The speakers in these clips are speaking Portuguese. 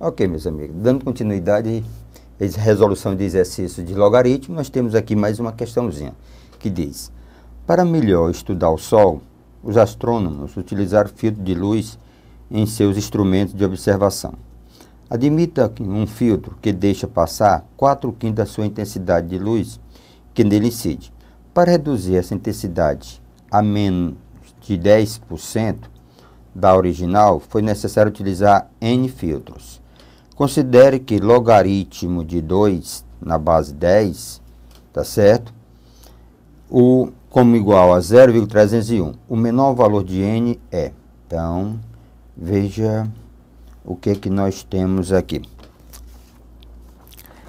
Ok, meus amigos, dando continuidade à resolução de exercício de logaritmo, nós temos aqui mais uma questãozinha que diz: Para melhor estudar o Sol, os astrônomos utilizaram filtro de luz em seus instrumentos de observação. Admita um filtro que deixa passar 4 quintos da sua intensidade de luz que nele incide. Para reduzir essa intensidade a menos de 10% da original, foi necessário utilizar N filtros. Considere que logaritmo de 2 na base 10, tá certo? O, como igual a 0,301. O menor valor de n é. Então, veja o que, que nós temos aqui.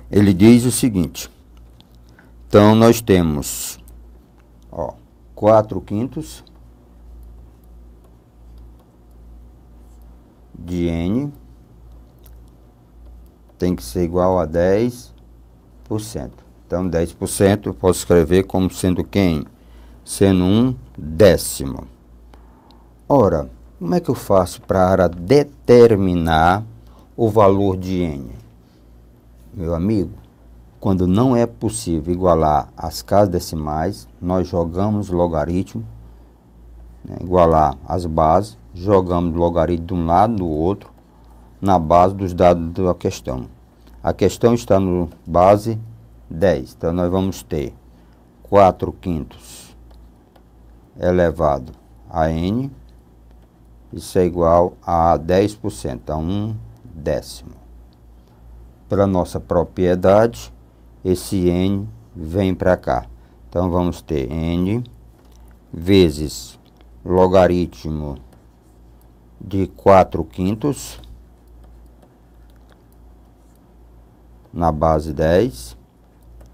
Ele diz o seguinte. Então, nós temos ó, 4 quintos de n tem que ser igual a 10%. Então, 10% eu posso escrever como sendo quem? Sendo um décimo. Ora, como é que eu faço para determinar o valor de n? Meu amigo, quando não é possível igualar as casas decimais, nós jogamos logaritmo, né, igualar as bases, jogamos logaritmo de um lado do outro, na base dos dados da questão. A questão está no base 10, então nós vamos ter 4 quintos elevado a n, isso é igual a 10%, a 1 décimo. Para nossa propriedade, esse n vem para cá. Então vamos ter n vezes logaritmo de 4 quintos na base 10,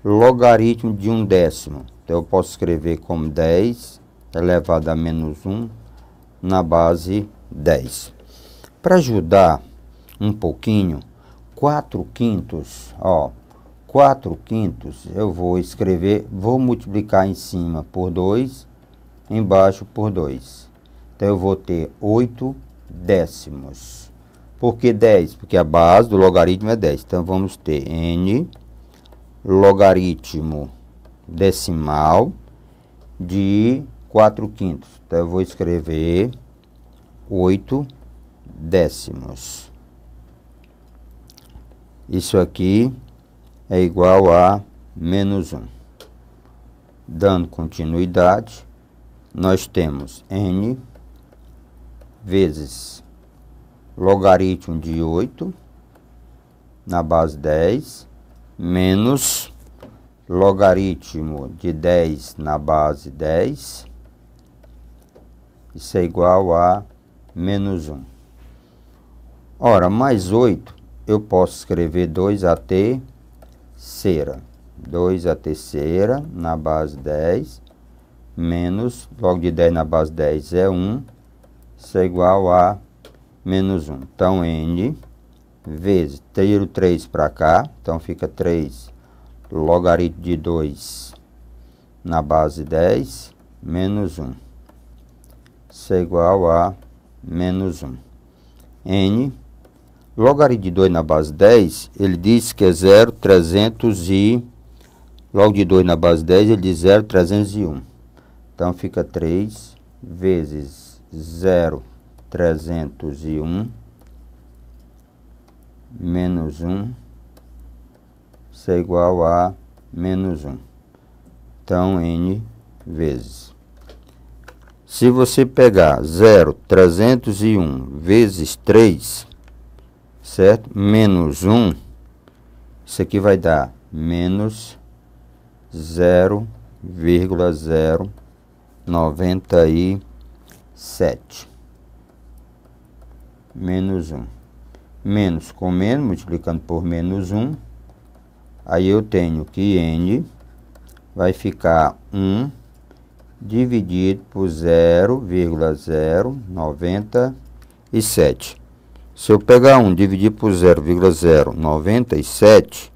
logaritmo de um décimo. Então, eu posso escrever como 10 elevado a menos 1 na base 10. Para ajudar um pouquinho, 4 quintos, ó, 4 quintos eu vou escrever, vou multiplicar em cima por 2, embaixo por 2. Então, eu vou ter 8 décimos. Por que 10? Porque a base do logaritmo é 10. Então, vamos ter n logaritmo decimal de 4 quintos. Então, eu vou escrever 8 décimos. Isso aqui é igual a menos 1. Dando continuidade, nós temos n vezes logaritmo de 8 na base 10 menos logaritmo de 10 na base 10 isso é igual a menos 1 ora mais 8 eu posso escrever 2 a terceira 2 a terceira na base 10 menos log de 10 na base 10 é 1 isso é igual a menos 1. Então, n vezes, tira o 3 para cá, então fica 3 logaritmo de 2 na base 10, menos 1. Isso é igual a menos 1. n, logaritmo de 2 na base 10, ele diz que é 0, 300 e... Logo de 2 na base 10, ele diz 0, 301. Então, fica 3 vezes 0, trezentos e um menos um isso é igual a menos um Então, N vezes. Se você pegar 0, 301 vezes 3, certo? Menos 1, isso aqui vai dar menos 0,097 menos 1. Menos com menos, multiplicando por menos 1. Aí eu tenho que n vai ficar 1 dividido por 0,097. Se eu pegar 1 dividido por 0,097,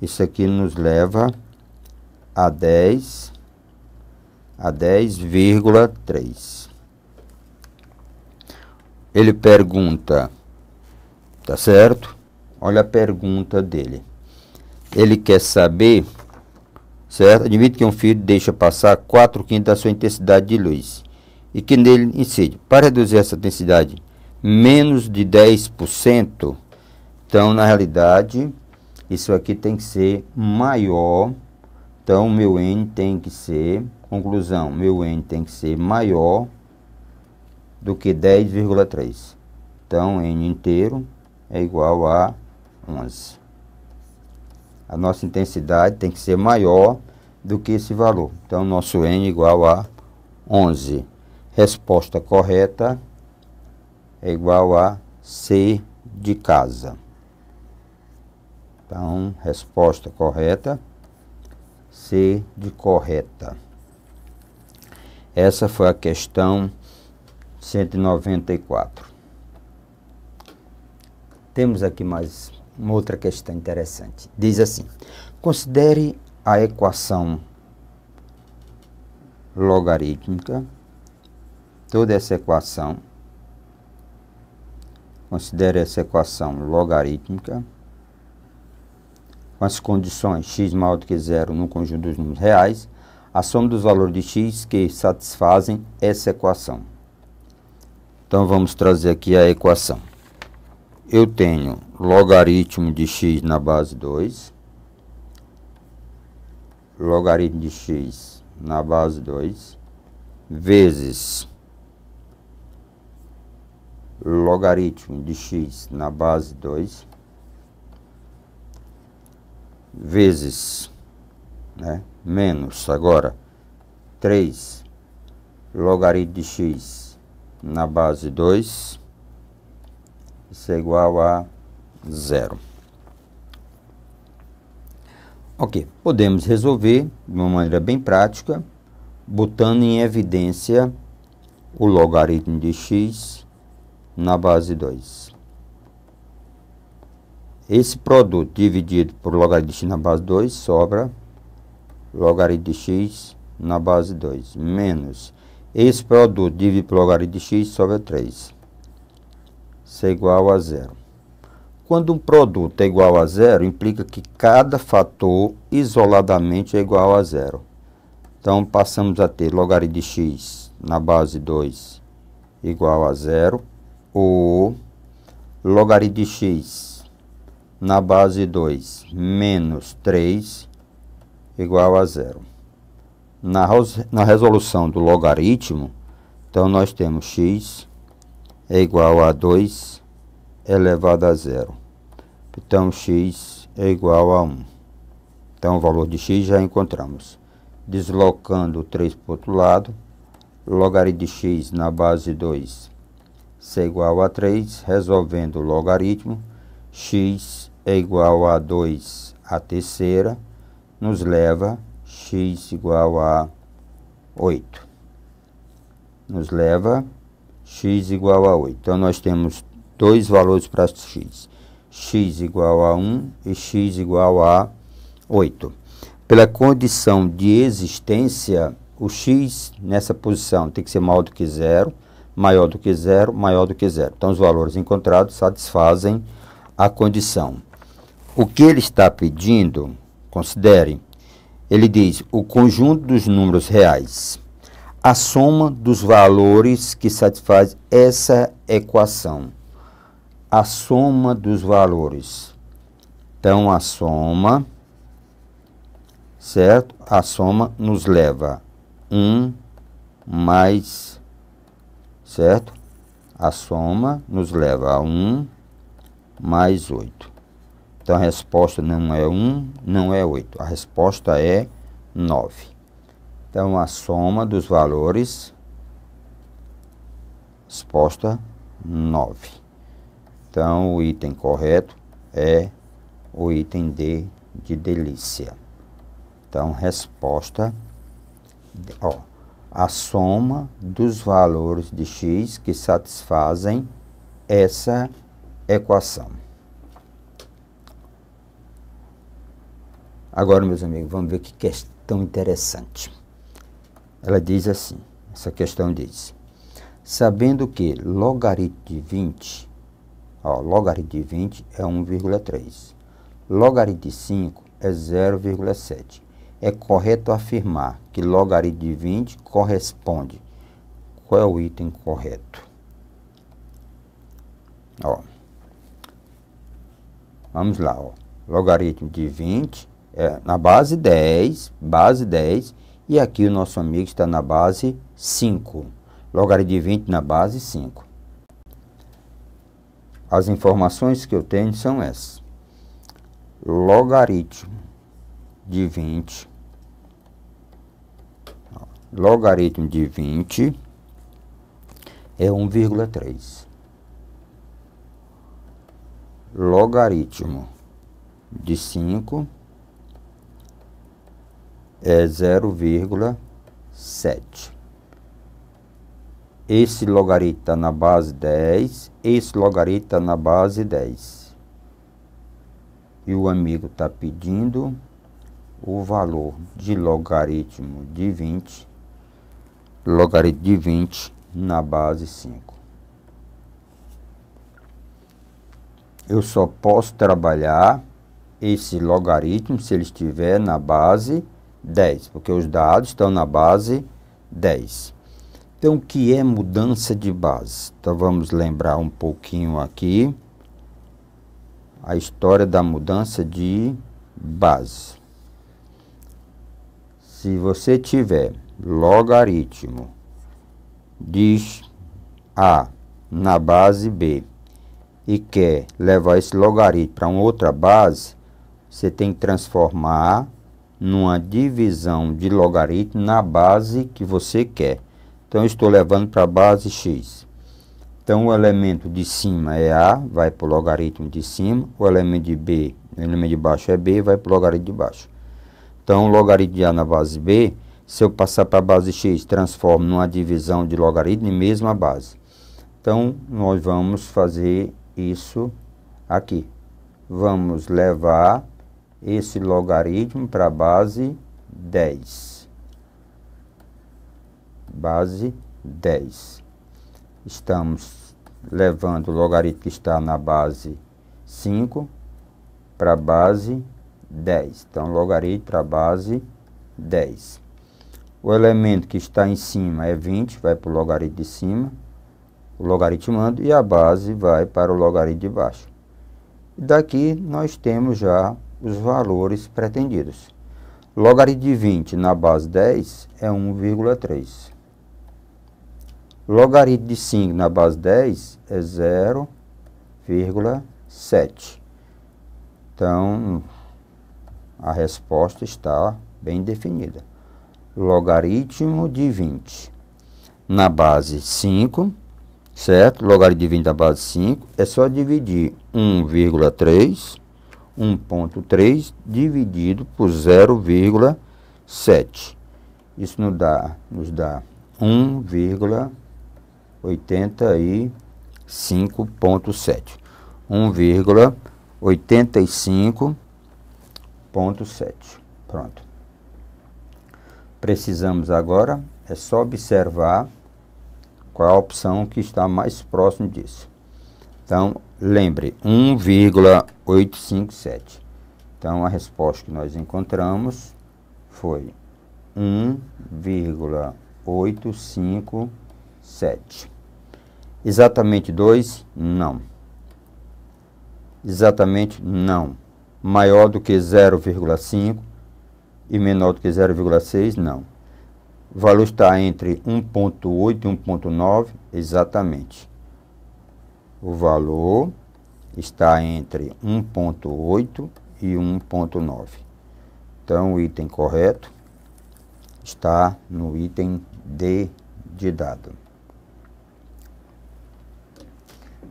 isso aqui nos leva a 10, a 10,3. Ele pergunta, tá certo? Olha a pergunta dele. Ele quer saber, certo? Admite que um fio deixa passar 4 quintos da sua intensidade de luz e que nele incide. Para reduzir essa intensidade menos de 10%, então, na realidade, isso aqui tem que ser maior. Então, meu N tem que ser, conclusão, meu N tem que ser maior do que 10,3. Então, n inteiro é igual a 11. A nossa intensidade tem que ser maior do que esse valor. Então, nosso n é igual a 11. Resposta correta é igual a C de casa. Então, resposta correta, C de correta. Essa foi a questão 194. Temos aqui mais uma outra questão interessante. Diz assim: considere a equação logarítmica, toda essa equação. Considere essa equação logarítmica com as condições x maior do que zero no conjunto dos números reais, a soma dos valores de x que satisfazem essa equação. Então vamos trazer aqui a equação. Eu tenho logaritmo de x na base 2, logaritmo de x na base 2, vezes logaritmo de x na base 2, vezes, né, menos agora, 3 logaritmo de x na base 2, isso é igual a zero. Ok, podemos resolver de uma maneira bem prática, botando em evidência o logaritmo de x na base 2. Esse produto dividido por logaritmo de x na base 2 sobra logaritmo de x na base 2 menos esse produto dividido por logaritmo de x sobre 3. Isso é igual a zero. Quando um produto é igual a zero, implica que cada fator isoladamente é igual a zero. Então, passamos a ter logaritmo de x na base 2 igual a zero, ou logaritmo de x na base 2 menos 3 igual a zero. Na, na resolução do logaritmo, então nós temos x é igual a 2 elevado a zero. Então, x é igual a 1. Então, o valor de x já encontramos. Deslocando 3 para o outro lado, logaritmo de x na base 2 é igual a 3. Resolvendo o logaritmo, x é igual a 2 a terceira, nos leva a x igual a 8. Nos leva x igual a 8. Então, nós temos dois valores para x. x igual a 1 e x igual a 8. Pela condição de existência, o x nessa posição tem que ser maior do que zero, maior do que zero, maior do que zero. Então, os valores encontrados satisfazem a condição. O que ele está pedindo, considere, ele diz: o conjunto dos números reais, a soma dos valores que satisfaz essa equação. A soma dos valores. Então, a soma, certo? A soma nos leva 1 mais, certo? A soma nos leva a 1 mais 8. Então a resposta não é 1, não é 8. A resposta é 9. Então a soma dos valores, resposta 9. Então o item correto é o item D de delícia. Então resposta, ó, a soma dos valores de x que satisfazem essa equação. Agora, meus amigos, vamos ver que questão interessante. Ela diz assim, essa questão diz, sabendo que logaritmo de 20, ó, logaritmo de 20 é 1,3, logaritmo de 5 é 0,7. É correto afirmar que logaritmo de 20 corresponde. Qual é o item correto? Ó, vamos lá, ó. logaritmo de 20 é, na base 10, base 10, e aqui o nosso amigo está na base 5. Logaritmo de 20 na base 5. As informações que eu tenho são essas. Logaritmo de 20. Logaritmo de 20 é 1,3. Logaritmo de 5 é 0,7. Esse logaritmo na base 10, esse logaritmo na base 10. E o amigo está pedindo o valor de logaritmo de 20, logaritmo de 20 na base 5. Eu só posso trabalhar esse logaritmo se ele estiver na base 10, porque os dados estão na base 10. Então, o que é mudança de base? Então, vamos lembrar um pouquinho aqui a história da mudança de base. Se você tiver logaritmo de A na base B e quer levar esse logaritmo para uma outra base, você tem que transformar numa divisão de logaritmo na base que você quer. Então, estou levando para a base x. Então, o elemento de cima é a, vai para o logaritmo de cima. O elemento de b, o elemento de baixo é b, vai para o logaritmo de baixo. Então, o logaritmo de a na base b, se eu passar para a base x, transformo numa divisão de logaritmo e mesma base. Então, nós vamos fazer isso aqui. Vamos levar esse logaritmo para a base 10. Base 10. Estamos levando o logaritmo que está na base 5 para a base 10. Então, logaritmo para a base 10. O elemento que está em cima é 20, vai para o logaritmo de cima, o logaritmando, e a base vai para o logaritmo de baixo. Daqui nós temos já os valores pretendidos. Logaritmo de 20 na base 10 é 1,3. Logaritmo de 5 na base 10 é 0,7. Então, a resposta está bem definida. Logaritmo de 20 na base 5, certo? Logaritmo de 20 na base 5 é só dividir 1,3 1.3 dividido por 0,7. Isso nos dá, nos dá 1,85.7. 1,85.7. Pronto. Precisamos agora é só observar qual a opção que está mais próximo disso. Então, Lembre, 1,857. Então, a resposta que nós encontramos foi 1,857. Exatamente 2? Não. Exatamente não. Maior do que 0,5 e menor do que 0,6? Não. O valor está entre 1,8 e 1,9? Exatamente o valor está entre 1,8 e 1,9. Então, o item correto está no item D de dado.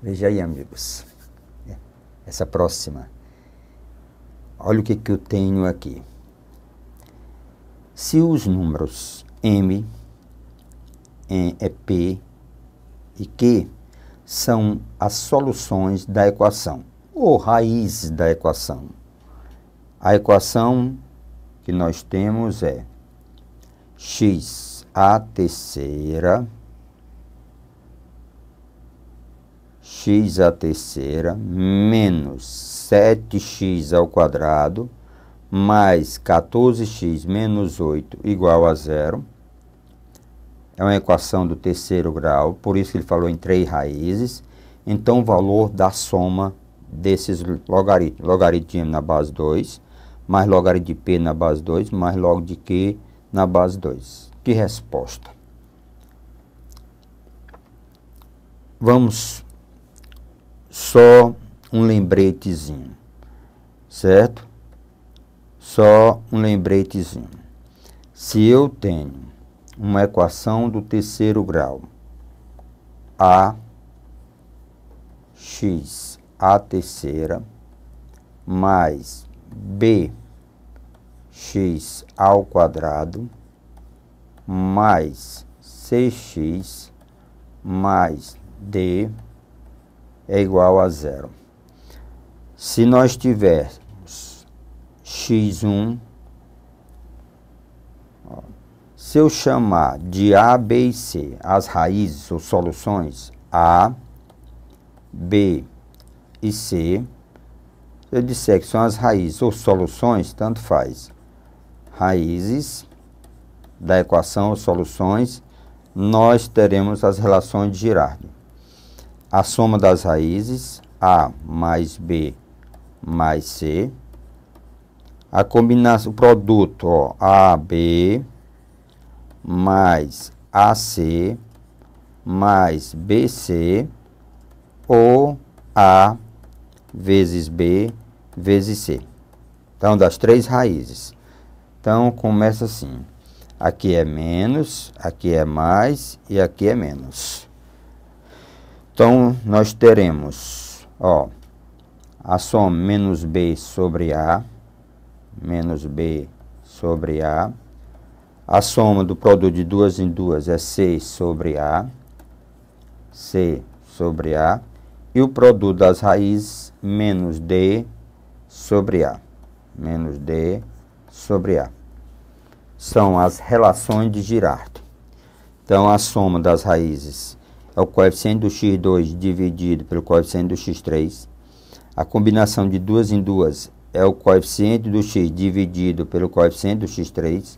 Veja aí, amigos, essa próxima. Olha o que, que eu tenho aqui. Se os números M, P e Q são as soluções da equação, ou raízes da equação. A equação que nós temos é x a terceira x a terceira menos 7x ao quadrado mais 14x menos 8 igual a zero é uma equação do terceiro grau, por isso que ele falou em três raízes. Então, o valor da soma desses logaritmos, logaritmo na base 2, mais logaritmo de P na base 2, mais log de Q na base 2. Que resposta? Vamos só um lembretezinho, certo? Só um lembretezinho. Se eu tenho uma equação do terceiro grau. A x a terceira mais b x ao quadrado mais cx mais d é igual a zero. Se nós tivermos x1 se eu chamar de A, B e C as raízes ou soluções A, B e C, se eu disser que são as raízes ou soluções, tanto faz. Raízes da equação ou soluções, nós teremos as relações de Girardi. A soma das raízes, A mais B mais C. A combinação, o produto, ó, AB mais AC mais BC ou A vezes B vezes C. Então, das três raízes. Então, começa assim. Aqui é menos, aqui é mais e aqui é menos. Então, nós teremos, ó, a soma menos B sobre A, menos B sobre A, a soma do produto de duas em duas é 6 sobre A, C sobre A, e o produto das raízes menos D sobre A, menos D sobre A. São as relações de Girard. Então, a soma das raízes é o coeficiente do x2 dividido pelo coeficiente do x3. A combinação de duas em duas é o coeficiente do x dividido pelo coeficiente do x3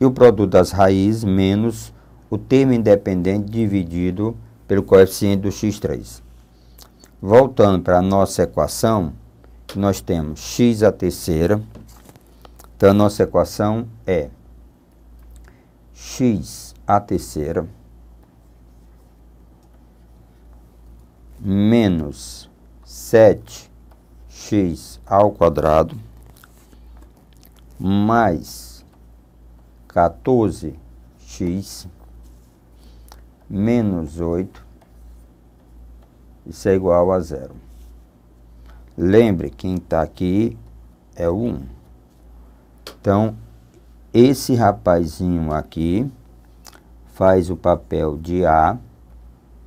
e o produto das raízes menos o termo independente dividido pelo coeficiente do x3. Voltando para a nossa equação, nós temos x a terceira, então a nossa equação é x a terceira menos 7x ao quadrado mais 14x menos 8, isso é igual a zero. Lembre, quem está aqui é o 1. Então, esse rapazinho aqui faz o papel de A,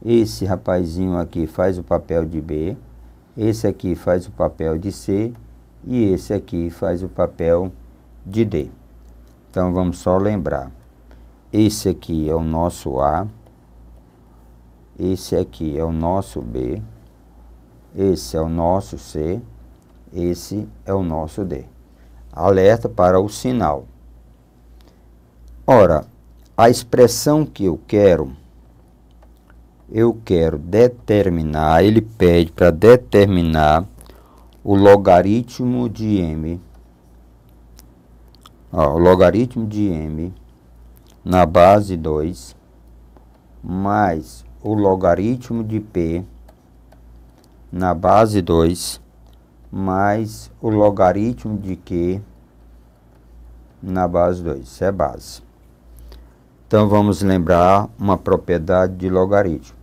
esse rapazinho aqui faz o papel de B, esse aqui faz o papel de C e esse aqui faz o papel de D. Então vamos só lembrar. Esse aqui é o nosso A, esse aqui é o nosso B, esse é o nosso C, esse é o nosso D. Alerta para o sinal. Ora, a expressão que eu quero, eu quero determinar, ele pede para determinar o logaritmo de m Ó, o logaritmo de m na base 2 mais o logaritmo de p na base 2 mais o logaritmo de q na base 2. Isso é base. Então, vamos lembrar uma propriedade de logaritmo.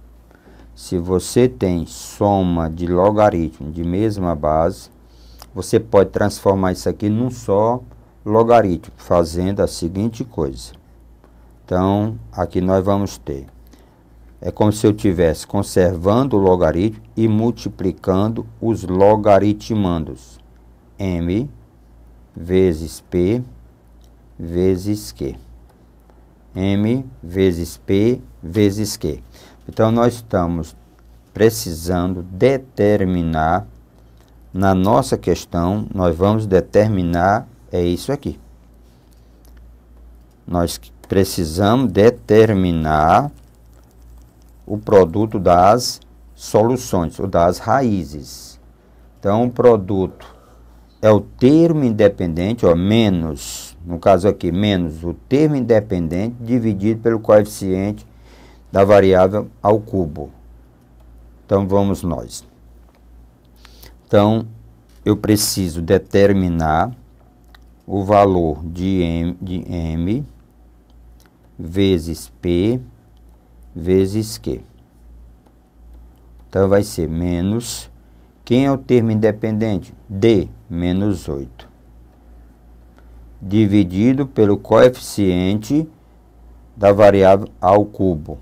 Se você tem soma de logaritmo de mesma base, você pode transformar isso aqui num só logaritmo logaritmo, fazendo a seguinte coisa. Então, aqui nós vamos ter. É como se eu tivesse conservando o logaritmo e multiplicando os logaritmandos. M vezes P vezes Q. M vezes P vezes Q. Então, nós estamos precisando determinar, na nossa questão, nós vamos determinar é isso aqui. Nós precisamos determinar o produto das soluções, ou das raízes. Então, o produto é o termo independente, ó, menos, no caso aqui, menos o termo independente dividido pelo coeficiente da variável ao cubo. Então, vamos nós. Então, eu preciso determinar o valor de M, de M vezes P vezes Q. Então, vai ser menos... Quem é o termo independente? D, menos 8. Dividido pelo coeficiente da variável ao cubo,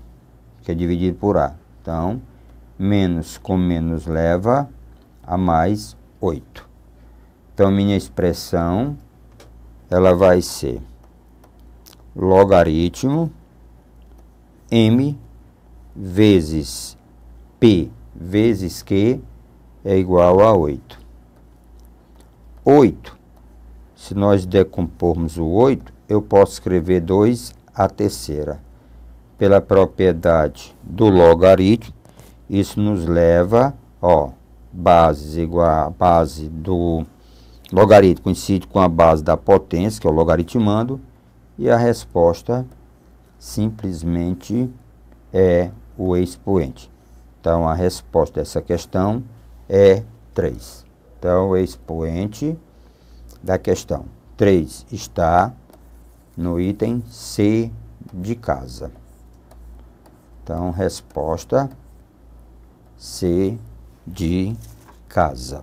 que é dividido por A. Então, menos com menos leva a mais 8. Então, minha expressão ela vai ser logaritmo m vezes p vezes q é igual a 8. 8, se nós decompormos o 8, eu posso escrever 2 a terceira. Pela propriedade do logaritmo, isso nos leva, ó, bases igual a base do Logaritmo coincide com a base da potência, que é o logaritmando, e a resposta simplesmente é o expoente. Então, a resposta dessa questão é 3. Então, o expoente da questão 3 está no item C de casa. Então, resposta C de casa.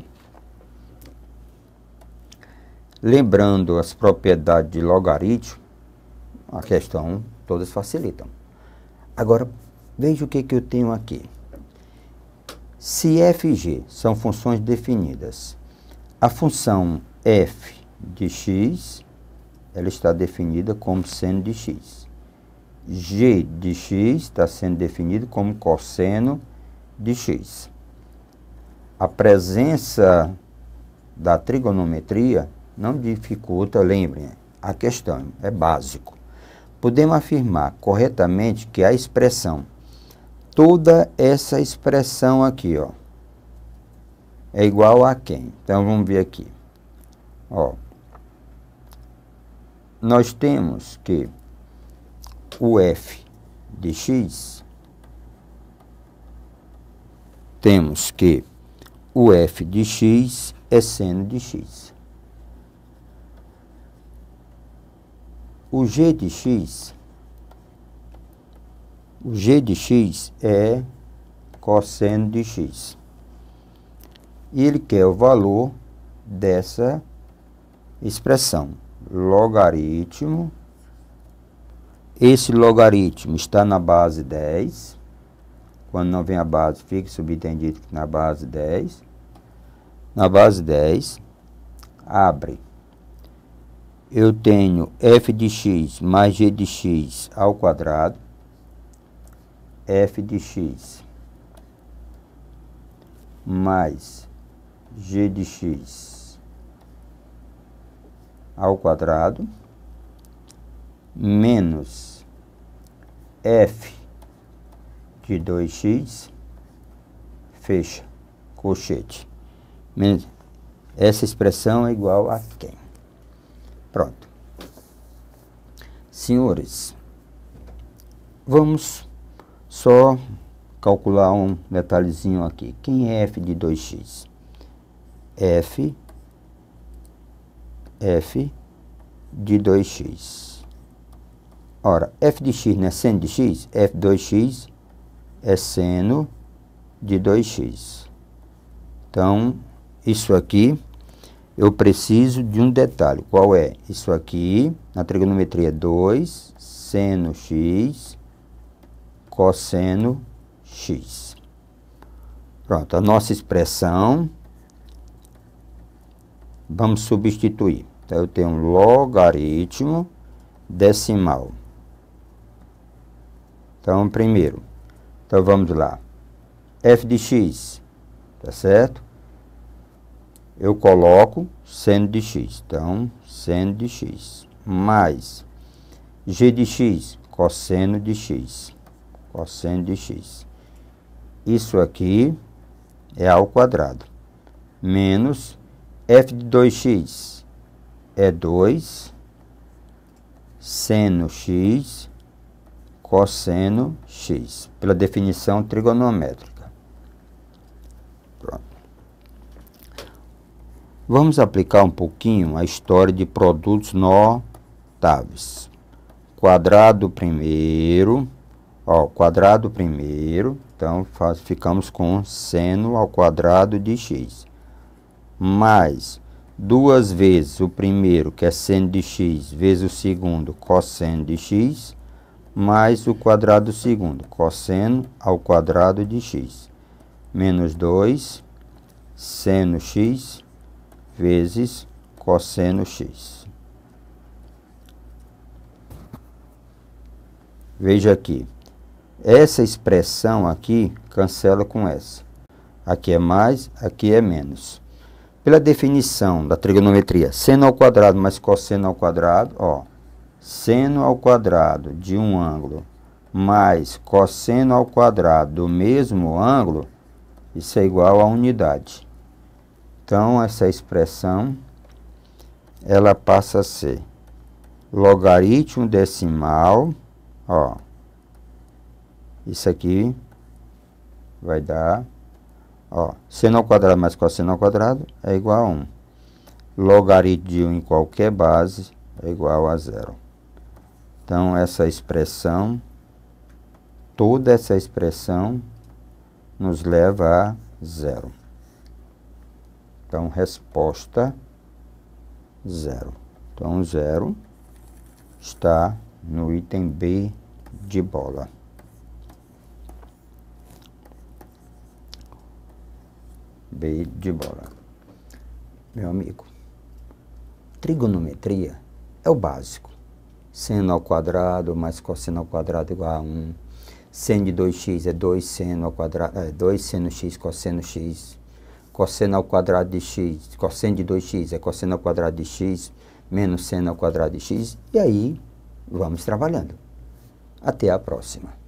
Lembrando as propriedades de logaritmo, a questão todas facilitam. Agora, veja o que, que eu tenho aqui. Se f e g são funções definidas, a função f de x, ela está definida como seno de x. g de x está sendo definido como cosseno de x. A presença da trigonometria não dificulta, lembrem, a questão, é básico. Podemos afirmar corretamente que a expressão, toda essa expressão aqui, ó, é igual a quem? Então vamos ver aqui. Ó, nós temos que o f de x temos que o f de x é seno de x. O g de x, o g de x é cosseno de x. E ele quer o valor dessa expressão, logaritmo. Esse logaritmo está na base 10. Quando não vem a base, fica subentendido que na base 10. Na base 10, abre eu tenho f de x mais g de x ao quadrado, f de x mais g de x ao quadrado menos f de 2x, fecha, colchete. Essa expressão é igual a quem? Pronto. Senhores, vamos só calcular um detalhezinho aqui. Quem é f de 2x? f, f de 2x. Ora, f de x não é seno de x? f de 2x é seno de 2x. Então, isso aqui eu preciso de um detalhe. Qual é? Isso aqui, na trigonometria 2, seno x, cosseno x. Pronto, a nossa expressão, vamos substituir. Então, eu tenho um logaritmo decimal. Então, primeiro, então vamos lá. f de x, tá certo? eu coloco seno de x. Então, seno de x mais g de x, cosseno de x. Cosseno de x. Isso aqui é ao quadrado. Menos f de 2x é 2 seno x cosseno x, pela definição trigonométrica. Vamos aplicar um pouquinho a história de produtos notáveis. Quadrado primeiro, ó, quadrado primeiro, então faz, ficamos com seno ao quadrado de x, mais duas vezes o primeiro, que é seno de x, vezes o segundo, cosseno de x, mais o quadrado do segundo, cosseno ao quadrado de x, menos 2, seno x, vezes cosseno x. Veja aqui. Essa expressão aqui cancela com essa. Aqui é mais, aqui é menos. Pela definição da trigonometria, seno ao quadrado mais cosseno ao quadrado, ó, seno ao quadrado de um ângulo mais cosseno ao quadrado do mesmo ângulo, isso é igual a unidade. Então, essa expressão ela passa a ser logaritmo decimal, ó. Isso aqui vai dar, ó, seno ao quadrado mais cosseno ao quadrado é igual a 1. Logaritmo de 1 em qualquer base é igual a zero. Então, essa expressão, toda essa expressão nos leva a zero. Então, resposta zero. Então, zero está no item B de bola. B de bola. Meu amigo, trigonometria é o básico. Seno ao quadrado mais cosseno ao quadrado igual a 1. Seno de 2x é 2 seno ao quadrado, é 2 seno x cosseno x cosseno ao quadrado de x, cosseno de 2x é cosseno ao quadrado de x menos seno ao quadrado de x. E aí vamos trabalhando. Até a próxima.